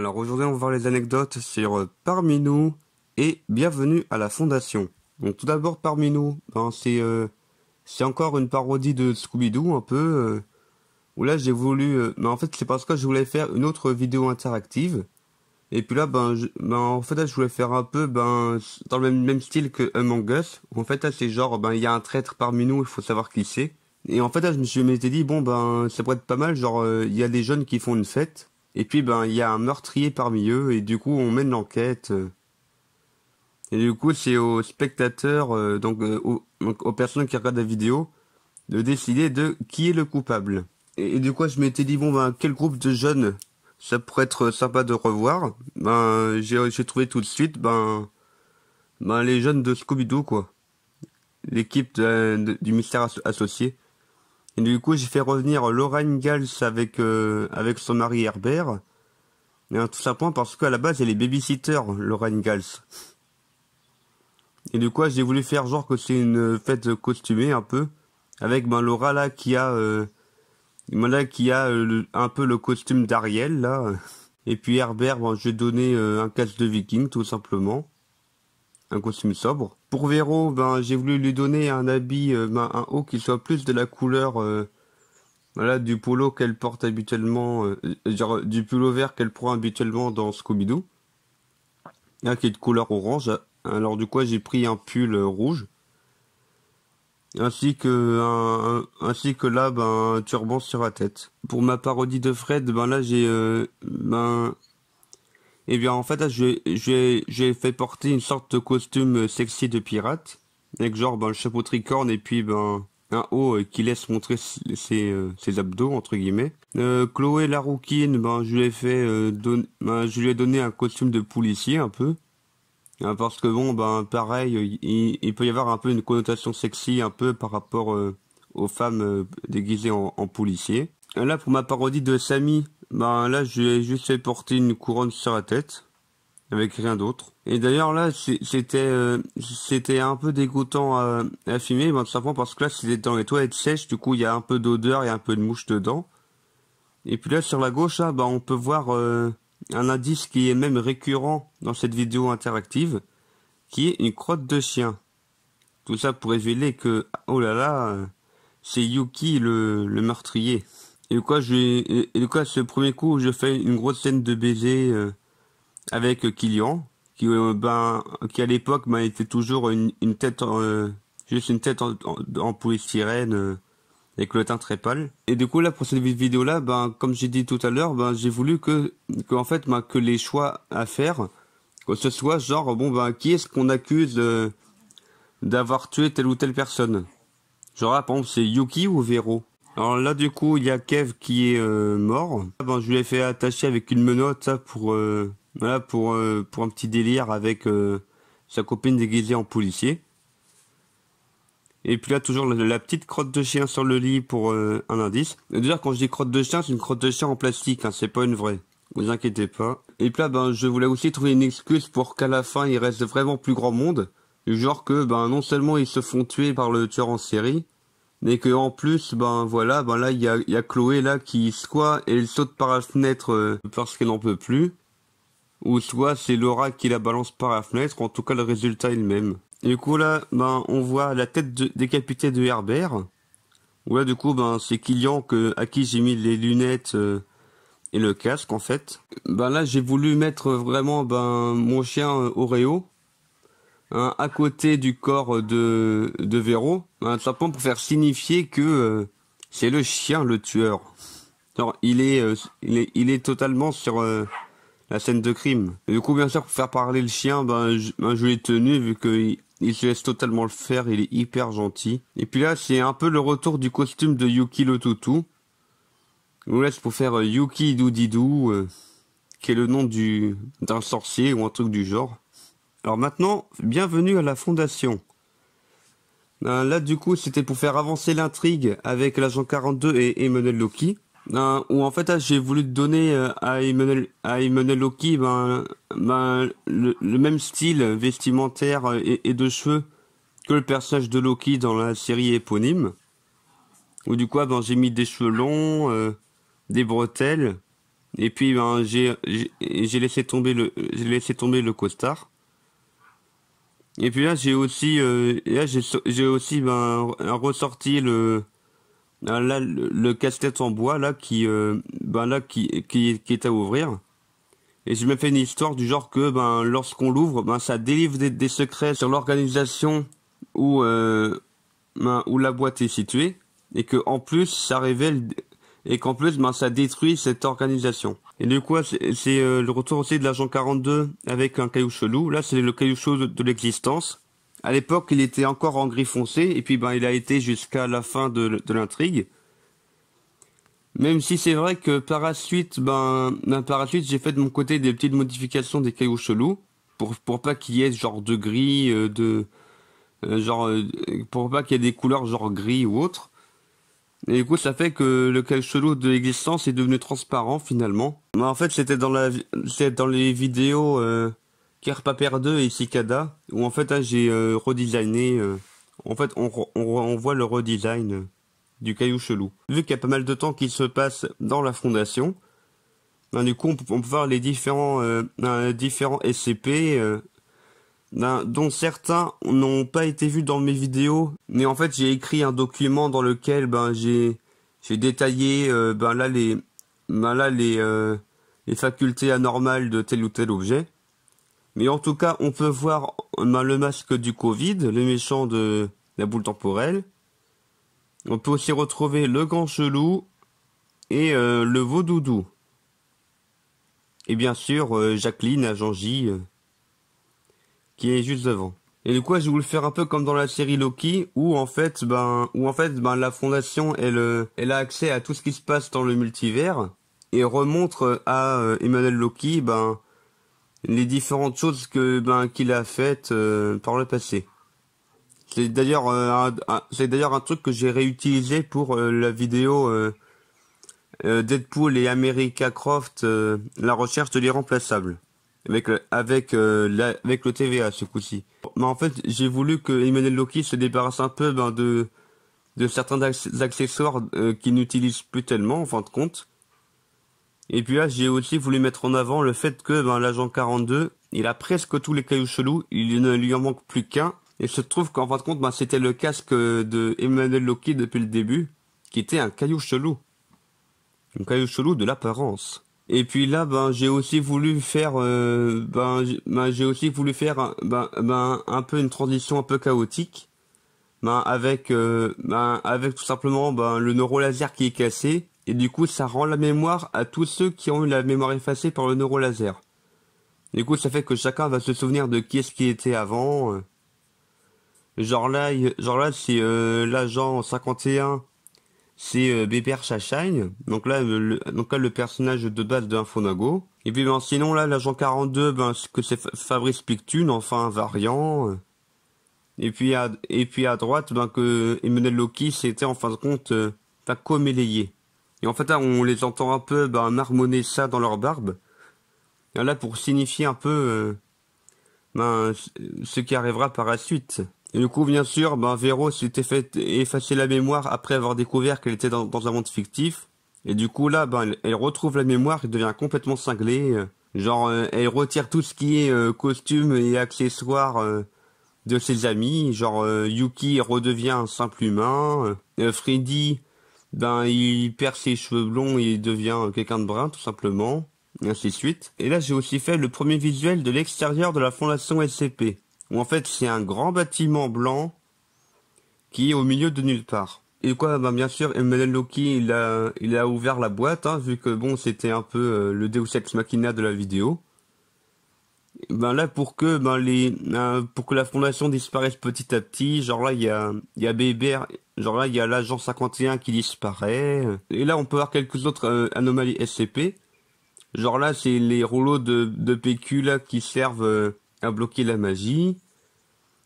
Alors aujourd'hui, on va voir les anecdotes sur euh, Parmi nous et Bienvenue à la Fondation. Donc tout d'abord, Parmi nous, ben, euh, c'est encore une parodie de Scooby-Doo un peu. Euh, où là, j'ai voulu. mais ben, en fait, c'est parce que je voulais faire une autre vidéo interactive. Et puis là, ben, je, ben en fait, je voulais faire un peu ben, dans le même, style que Among Us. En fait, c'est genre, ben, il y a un traître parmi nous, il faut savoir qui c'est. Et en fait, là, je me suis dit, bon, ben, ça pourrait être pas mal. Genre, il y a des jeunes qui font une fête. Et puis ben il y a un meurtrier parmi eux et du coup on mène l'enquête. Euh. Et du coup c'est aux spectateurs, euh, euh, donc, aux, personnes qui regardent la vidéo, de décider de qui est le coupable. Et, du coup je m'étais dit bon ben quel groupe de jeunes ça pourrait être sympa de revoir. Ben j'ai trouvé tout de suite ben ben les jeunes de Scooby Doo quoi, l'équipe du mystère associé. Et du coup, j'ai fait revenir Lorraine Gals avec, euh, avec son mari Herbert. Mais tout simplement parce qu'à la base, elle est babysitter, Lorraine Gals. Et du coup, j'ai voulu faire genre que c'est une fête costumée un peu. Avec ben, Laura là qui a, euh, qui a euh, un peu le costume d'Ariel là. Et puis Herbert, je lui ai donné euh, un casque de viking tout simplement. Un costume sobre. Pour Véro, ben, j'ai voulu lui donner un habit, euh, ben, un haut qui soit plus de la couleur euh, voilà, du polo qu'elle porte habituellement, euh, genre du polo vert qu'elle prend habituellement dans Scooby-Doo, là hein, qui est de couleur orange. Alors du coup, j'ai pris un pull rouge, ainsi que, ainsi que là, ben, un turban sur la tête. Pour ma parodie de Fred, ben là, j'ai... Ben, et eh bien, en fait, j'ai fait porter une sorte de costume sexy de pirate. Avec genre, ben, le chapeau tricorne et puis, ben, un haut euh, qui laisse montrer euh, ses, abdos, entre guillemets. Euh, Chloé la ben, je lui ai fait, ben, je lui ai donné un costume de policier, un peu. Hein, parce que bon, ben, pareil, il, peut y avoir un peu une connotation sexy, un peu par rapport aux femmes déguisées en, en policier. Là, pour ma parodie de Samy, bah là, je lui ai juste fait porter une couronne sur la tête, avec rien d'autre. Et d'ailleurs là, c'était c'était euh, un peu dégoûtant à, à filmer, ben, tout simplement parce que là, c'était dans les toilettes sèches, du coup, il y a un peu d'odeur, et un peu de mouche dedans. Et puis là, sur la gauche, là, ben, on peut voir euh, un indice qui est même récurrent dans cette vidéo interactive, qui est une crotte de chien. Tout ça pour révéler que, oh là là, euh, c'est Yuki le, le meurtrier. Et du coup, ce premier coup, je fais une grosse scène de baiser euh, avec euh, Killian qui, euh, ben, qui à l'époque m'a ben, été toujours une, tête, en, juste une tête en, polystyrène avec le teint très pâle. Et du coup, là, pour cette vidéo là, ben, comme j'ai dit tout à l'heure, ben, j'ai voulu que, en fait, ben, que les choix à faire, que ce soit genre, bon, ben, qui est-ce qu'on accuse d'avoir tué telle ou telle personne Genre, là, par exemple, c'est Yuki ou Vero alors là, du coup, il y a Kev qui est euh, mort. Bon, je l'ai fait attacher avec une menotte, pour, euh, voilà, pour, euh, pour un petit délire avec sa copine déguisée en policier. Et puis là, toujours la, petite crotte de chien sur le lit pour un indice. D'ailleurs, quand je dis crotte de chien, c'est une crotte de chien en plastique, hein, c'est pas une vraie. Vous inquiétez pas. Et puis là, ben, je voulais aussi trouver une excuse pour qu'à la fin, il reste vraiment plus grand monde. Genre que, ben, non seulement ils se font tuer par le tueur en série, mais que en plus ben voilà ben là il y a, y a, Chloé là qui soit elle saute par la fenêtre euh, parce qu'elle n'en peut plus ou soit c'est Laura qui la balance par la fenêtre en tout cas le résultat est le même du coup là ben on voit la tête décapitée de Herbert Ou là du coup ben c'est Kylian que à qui j'ai mis les lunettes euh, et le casque en fait ben là j'ai voulu mettre vraiment ben mon chien euh, Oreo Hein, à côté du corps de, de Véro, un pour faire signifier que euh, c'est le chien le tueur. Euh, il est, il est, totalement sur euh, la scène de crime. du coup, bien sûr, pour faire parler le chien, ben, je, ben, l'ai tenu vu qu'il il se laisse totalement le faire, il est hyper gentil. Et puis là, c'est un peu le retour du costume de Yuki le toutou. Il nous laisse pour faire Yuki Doudidou, qui est le nom du d'un sorcier ou un truc du genre. Alors maintenant, bienvenue à la Fondation. Euh, là, du coup, c'était pour faire avancer l'intrigue avec l'agent 42 et Emmanuel Loki. Euh, où en fait, j'ai voulu donner euh, à Emmanuel, Loki ben, ben le, même style vestimentaire et, de cheveux que le personnage de Loki dans la série éponyme. Où du coup, ah, ben, j'ai mis des cheveux longs, des bretelles, et puis ben, j'ai laissé j'ai laissé tomber le costard. Et puis là, j'ai aussi, euh, j'ai aussi ben, ressorti ben, le, le, casse-tête en bois là qui, euh, ben là qui, qui, est à ouvrir. Et je me fais une histoire du genre que ben lorsqu'on l'ouvre, ben, ça délivre des, secrets sur l'organisation où euh, ben, où la boîte est située et que en plus ça révèle et qu'en plus ben, ça détruit cette organisation. Et du coup c'est euh, le retour aussi de l'agent 42 avec un caillou chelou. Là c'est le caillou chelou de, l'existence. À l'époque il était encore en gris foncé et puis ben il a été jusqu'à la fin de, l'intrigue. Même si c'est vrai que par la suite ben, ben, par la suite j'ai fait de mon côté des petites modifications des cailloux chelous pour pour pas qu'il y ait genre de gris euh, de euh, genre pour pas qu'il y ait des couleurs genre gris ou autre et du coup, ça fait que le caillou chelou de l'existence est devenu transparent finalement. Mais bah, en fait, c'était dans la, dans les vidéos euh, Paper 2 et Cicada où en fait, j'ai euh, redesigné. Euh, en fait, on, on, on, voit le redesign euh, du caillou chelou. Vu qu'il y a pas mal de temps qui se passe dans la fondation, ben, du coup, on peut, on peut voir les différents, euh, ben, différents SCP ben, dont certains n'ont pas été vus dans mes vidéos, mais en fait j'ai écrit un document dans lequel ben j'ai j'ai détaillé euh, ben là les ben là les euh, les facultés anormales de tel ou tel objet. Mais en tout cas, on peut voir ben, le masque du Covid, le méchant de la boule temporelle. On peut aussi retrouver le grand chelou et euh, le vaudoudou. Et bien sûr, Jacqueline à qui est juste devant. Et du coup, je vais vous le faire un peu comme dans la série Loki, où en fait, ben, où en fait, ben, la fondation elle, euh, elle a accès à tout ce qui se passe dans le multivers et remontre à euh, Emmanuel Loki, ben, les différentes choses que, ben, qu'il a faites euh, par le passé. C'est d'ailleurs c'est d'ailleurs un truc que j'ai réutilisé pour la vidéo Deadpool et America Croft, la recherche de l'irremplaçable avec le, avec euh, la, avec le TVA ce coup-ci. Mais en fait, j'ai voulu que Emmanuel Loki se débarrasse un peu ben, de de certains accessoires euh, qu'il n'utilise plus tellement en fin de compte. Et puis là, j'ai aussi voulu mettre en avant le fait que ben, l'agent 42, il a presque tous les cailloux chelous, il ne lui en manque plus qu'un. Et se trouve qu'en fin de compte, ben, c'était le casque de Emmanuel Loki depuis le début, qui était un caillou chelou. Un caillou chelou de l'apparence. Et puis là, ben, j'ai aussi voulu faire, euh, ben, ben, j'ai aussi voulu faire, ben, ben, un peu une transition un peu chaotique, ben, avec, euh, ben, avec tout simplement, ben, le neurolaser qui est cassé, et du coup, ça rend la mémoire à tous ceux qui ont eu la mémoire effacée par le neurolaser. Du coup, ça fait que chacun va se souvenir de qui est-ce qui était avant. Euh. Genre là, genre là, c'est l'agent 51 c'est euh, Bébert Chachagne. Donc là, le, donc là, le personnage de base de Infonago. Et puis ben, sinon, là, l'agent 42, ben, que c'est Fabrice Pictune, enfin un variant. Et puis à, et puis à droite, ben, que Emmanuel Loki, c'était en fin de compte, euh, pas Et en fait, on les entend un peu ben, marmonner ça dans leur barbe. Et là, pour signifier un peu euh, ben, ce qui arrivera par la suite. Et du coup, bien sûr, ben, Véro s'était fait effacer la mémoire après avoir découvert qu'elle était dans, un monde fictif. Et du coup, là, ben, elle, retrouve la mémoire et devient complètement cinglée. Euh, genre, euh, elle retire tout ce qui est euh, costume et accessoires de ses amis. Genre, Yuki redevient un simple humain. Freddy, ben, il perd ses cheveux blonds et devient quelqu'un de brun, tout simplement. Et ainsi de suite. Et là, j'ai aussi fait le premier visuel de l'extérieur de la fondation SCP où en fait c'est un grand bâtiment blanc qui est au milieu de nulle part. Et quoi, bah bien sûr, Emmanuel Loki, il a, il a ouvert la boîte, hein, vu que bon, c'était un peu euh, le Deus Ex Machina de la vidéo. ben là, pour que ben les, euh, pour que la fondation disparaisse petit à petit, genre là, il y a, il y a genre là, il y a l'agent 51 qui disparaît. Et là, on peut voir quelques autres euh, anomalies SCP. Genre là, c'est les rouleaux de, de PQ qui servent à bloquer la magie.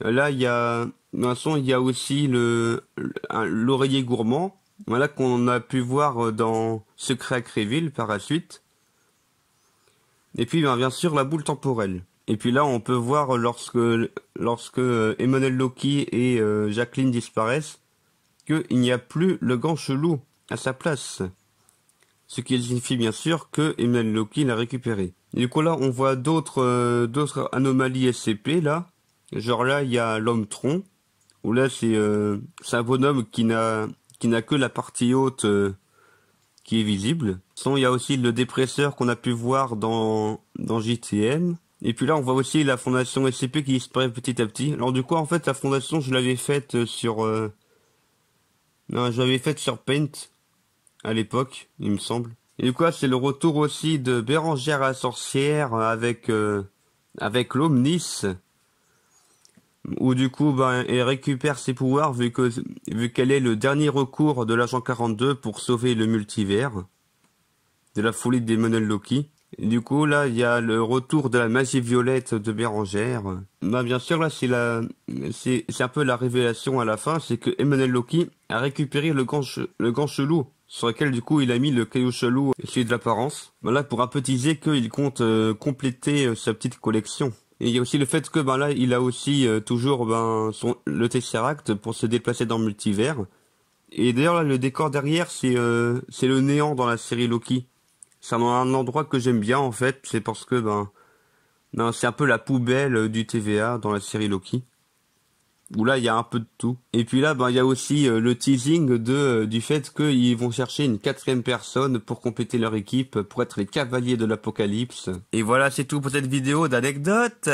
Là, il y a, de il y a aussi le, l'oreiller gourmand. Voilà qu'on a pu voir euh, dans Secret à Créville par la suite. Et puis, ben, bien, sûr, la boule temporelle. Et puis là, on peut voir lorsque, lorsque euh, Emmanuel Loki et euh, Jacqueline disparaissent, qu'il n'y a plus le gant chelou à sa place. Ce qui signifie bien sûr que Emmanuel Loki l'a récupéré du coup là, on voit d'autres euh, d'autres anomalies SCP là. Genre là, il y a l'homme tronc où là c'est euh, un bonhomme qui n'a qui n'a que la partie haute euh, qui est visible. Sinon, il y a aussi le dépresseur qu'on a pu voir dans dans Et puis là, on voit aussi la fondation SCP qui disparaît petit à petit. Alors du coup, en fait, la fondation, je l'avais faite sur non, je l'avais faite sur Paint à l'époque, il me semble. Et du coup, c'est le retour aussi de Bérangère la sorcière euh, avec, euh, avec l'Omnis. Où du coup, ben, elle récupère ses pouvoirs vu que, vu qu'elle est le dernier recours de l'agent 42 pour sauver le multivers. De la folie des Loki. du coup, là, il y a le retour de la magie violette de Bérangère. Ben, bien sûr, là, c'est la, c'est, un peu la révélation à la fin, c'est que Emmanuel Loki a récupéré le gant, le gant chelou sur lequel du coup il a mis le caillou chelou et celui de l'apparence. Ben pour un peu teaser qu'il compte euh, compléter euh, sa petite collection. Et il y a aussi le fait que ben là, il a aussi euh, toujours ben son le Tesseract pour se déplacer dans le multivers. Et d'ailleurs là le décor derrière c'est c'est le néant dans la série Loki. C'est un, endroit que j'aime bien en fait, c'est parce que ben ben c'est un peu la poubelle du TVA dans la série Loki où là il y a un peu de tout. Et puis là, ben il y a aussi euh, le teasing de euh, du fait qu'ils vont chercher une quatrième personne pour compléter leur équipe, pour être les cavaliers de l'apocalypse. Et voilà, c'est tout pour cette vidéo d'anecdotes.